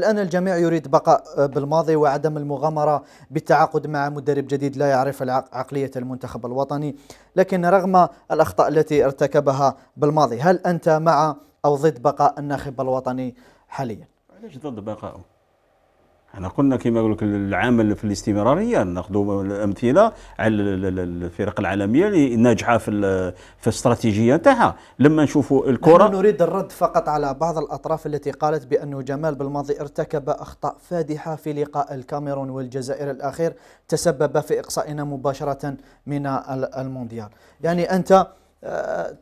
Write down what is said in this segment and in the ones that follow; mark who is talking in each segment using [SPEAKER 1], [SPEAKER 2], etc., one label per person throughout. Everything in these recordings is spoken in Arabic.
[SPEAKER 1] الآن الجميع يريد بقاء آه، بالماضي وعدم المغامرة بالتعاقد مع مدرب جديد لا يعرف عقلية المنتخب الوطني لكن رغم الأخطاء التي ارتكبها بالماضي هل أنت مع أو ضد بقاء الناخب الوطني حاليا؟ علاش ضد
[SPEAKER 2] بقائه؟ احنا قلنا كما يقول لك العامل في الاستمراريه ناخذوا الامثله على الفرق العالميه اللي ناجحه في في الاستراتيجيه نتاعها لما نشوفوا الكره نحن
[SPEAKER 1] نريد الرد فقط على بعض الاطراف التي قالت بانه جمال بالماضي ارتكب اخطاء فادحه في لقاء الكاميرون والجزائر الاخير تسبب في اقصائنا مباشره من المونديال يعني انت آه،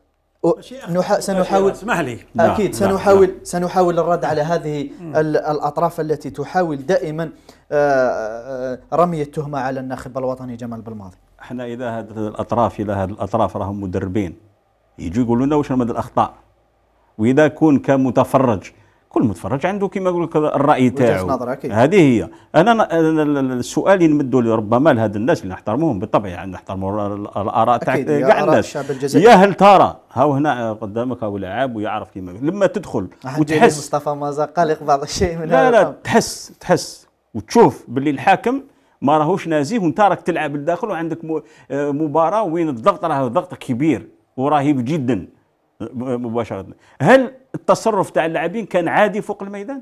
[SPEAKER 1] نح... سنحاول اسمح لي نعم، اكيد نعم، سنحاول نعم. سنحاول الرد على هذه الاطراف التي تحاول دائما آه، آه، رمي التهمه على الناخب الوطني جمال بالماضي
[SPEAKER 2] احنا اذا هذه الاطراف الى هذه الاطراف راهم مدربين يجوا يقولوا لنا واش مدى الاخطاء واذا كون كمتفرج كل متفرج عنده كما يقول لك الراي تاعو هذه هي انا السؤال نمدوا ربما لهذ الناس اللي نحترموهم بالطبع يعني نحترموا الاراء تاع كاع الناس يا هل ترى هاو هنا قدامك هاو لعاب ويعرف كيما لما تدخل وتحس
[SPEAKER 1] مصطفى مازال قلق بعض الشيء من لا لا
[SPEAKER 2] تحس تحس وتشوف باللي الحاكم ما راهوش نازيه وانت راك تلعب لداخل وعندك آه، مباراه وين الضغط راه ضغط كبير ورهيب جدا مباشره هل التصرف تاع اللاعبين كان عادي فوق الميدان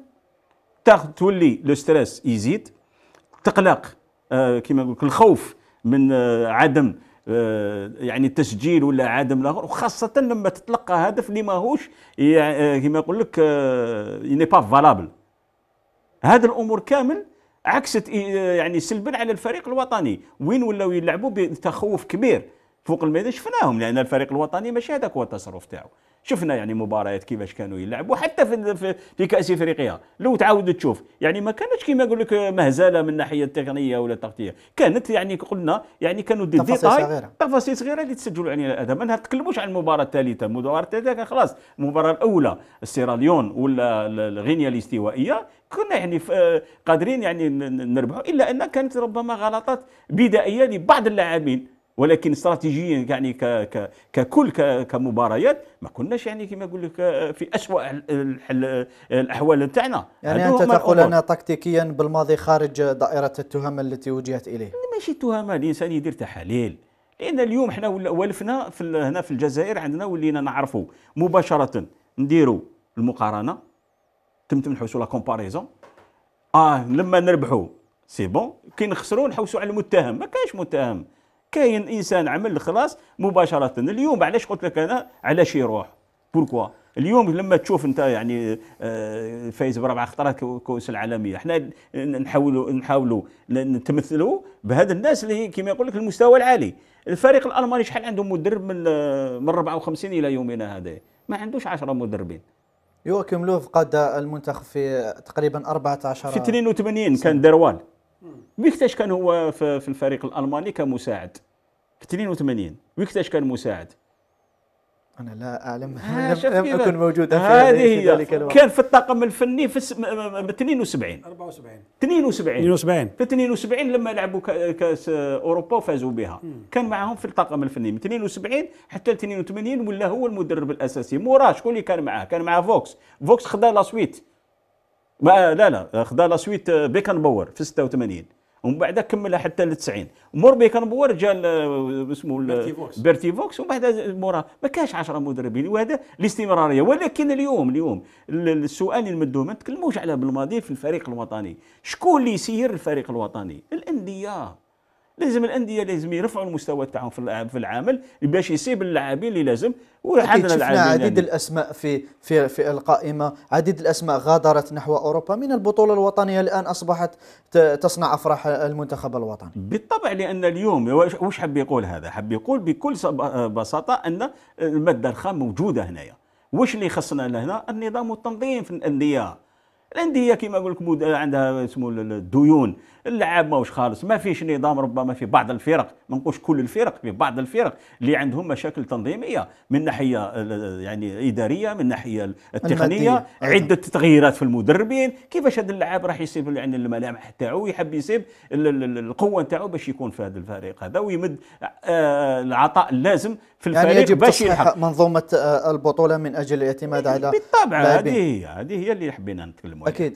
[SPEAKER 2] تاخذ تولي لو ستريس يزيد تقلق آه كما نقول الخوف من آه عدم آه يعني التسجيل ولا عدم الاخر وخاصه لما تتلقى هدف اللي ماهوش يعني كما يقول لك ني با فالابل هذه الامور كامل عكست آه، يعني سلبا على الفريق الوطني وين ولاو يلعبوا بتخوف كبير فوق الميدان شفناهم لان الفريق الوطني ماشي هذاك هو التصرف تاعو شفنا يعني مباريات كيفاش كانوا يلعبوا حتى في في, كاس افريقيا لو تعاود تشوف يعني ما كانتش كيما نقول لك مهزله من الناحيه التقنيه ولا التغطيه كانت يعني قلنا يعني كانوا دي تفاصيل صغيره تفاصيل صغيره اللي تسجلوا يعني هذا ما تكلموش عن المباراه الثالثه المباراه الثالثه خلاص المباراه الاولى السيراليون ولا غينيا الاستوائيه كنا يعني قادرين يعني نربحوا الا ان كانت ربما غلطات بدائيه لبعض اللاعبين ولكن استراتيجيا يعني ككل كمباريات ما كناش يعني كما يقول لك آه، في اسوء الاحوال تاعنا يعني انت تقول انا
[SPEAKER 1] تكتيكيا بالماضي خارج دائره التهم التي وجهت اليه
[SPEAKER 2] ماشي تهمه الانسان يدير تحاليل لان اليوم احنا ولفنا في هنا في الجزائر عندنا ولينا نعرفوا مباشره نديروا المقارنه تم تم نحوسوا لا كومباريزون اه لما نربحوا سي بون كي نخسروا نحوسوا على المتهم ما كاينش متهم كاين انسان عمل الخلاص مباشره اليوم علاش قلت لك انا علاش يروح بوركوا اليوم لما تشوف انت يعني آه، فايز بربع خطرات كؤوس العالميه احنا نحاولوا نحاولوا نتمثلوا بهذا الناس اللي كما يقول لك المستوى العالي الفريق الالماني شحال عنده مدرب من آه، من 54 الى يومنا هذا ما عندوش 10 مدربين يوكيم لوف قاد المنتخب
[SPEAKER 1] في تقريبا 14 في
[SPEAKER 2] 82 كان دروال ويكتاش كان هو في الفريق الالماني كمساعد في 82 ويكتاش كان مساعد
[SPEAKER 1] انا لا اعلم
[SPEAKER 2] آه، لم اكن موجودا في هذه ذلك الوقت كان في الطاقم الفني في 72 74 72 72 في 72 لما لعبوا كاس اوروبا وفازوا بها مم. كان معهم في الطاقم الفني من 72 حتى 82 ولا هو المدرب الاساسي موراه شكون اللي كان معاه كان معاه فوكس فوكس خدا لا سويت ما لا لا خدا لا سويت بيكن باور في 86 ومن بعد كملها حتى ل 90 مور به كنبوا جا اسمه بيرتي فوكس ومن بعد موراه ما كانش 10 مدربين وهذا الاستمراريه ولكن اليوم اليوم السؤال اللي نمدوه ما تكلموش على بالماضي في الفريق الوطني شكون اللي يسير الفريق الوطني الانديه لازم الانديه لازم يرفعوا المستوى تاعهم في العمل باش يسيب اللاعبين اللي لازم وعندنا شفنا عديد يعني. الاسماء في
[SPEAKER 1] في في القائمه عديد الاسماء غادرت نحو اوروبا من البطوله الوطنيه الان اصبحت تصنع افراح المنتخب الوطني
[SPEAKER 2] بالطبع لان اليوم واش حب يقول هذا حب يقول بكل بساطه ان الماده الخام موجوده هنايا واش اللي خصنا لهنا النظام والتنظيم في الانديه الانديه كما نقول لك عندها اسمه الديون اللعاب ماهوش خالص ما فيش نظام ربما في بعض الفرق ما نقولش كل الفرق في بعض الفرق اللي عندهم مشاكل تنظيميه من ناحيه يعني اداريه من ناحيه التقنيه المادية. عده تغييرات في المدربين كيفاش هذا اللاعب راح يسيب يعني الملامح تاعو يحب يسيب القوه تاعو باش يكون في هذا الفريق هذا ويمد آه، العطاء اللازم في يعني الفريق يعني يجب باش يلحق
[SPEAKER 1] منظومه آه، البطوله من اجل الاعتماد إيه، على بالطبع هذه هي
[SPEAKER 2] هذه هي اللي حبينا نتكلم معينه اكيد